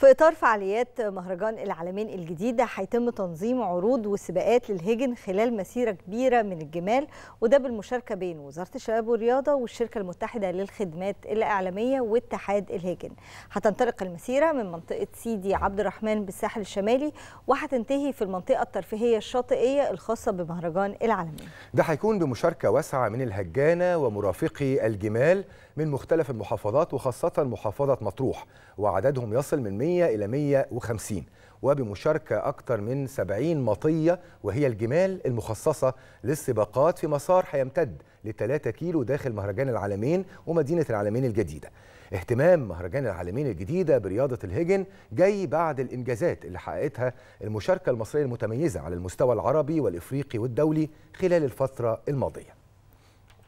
في إطار فعاليات مهرجان العالمين الجديدة هيتم تنظيم عروض وسباقات للهجن خلال مسيرة كبيرة من الجمال وده بالمشاركة بين وزارة الشباب والرياضة والشركة المتحدة للخدمات الإعلامية واتحاد الهجن هتنطلق المسيرة من منطقة سيدي عبد الرحمن بالساحل الشمالي وهتنتهي في المنطقة الترفيهية الشاطئية الخاصة بمهرجان العالمين ده هيكون بمشاركة واسعة من الهجانة ومرافقي الجمال من مختلف المحافظات وخاصة محافظة مطروح وعددهم يصل من 100 إلى 150 وبمشاركة أكثر من 70 مطية وهي الجمال المخصصة للسباقات في مسار هيمتد ل 3 كيلو داخل مهرجان العالمين ومدينة العالمين الجديدة اهتمام مهرجان العالمين الجديدة برياضة الهجن جاي بعد الإنجازات اللي حققتها المشاركة المصرية المتميزة على المستوى العربي والإفريقي والدولي خلال الفترة الماضية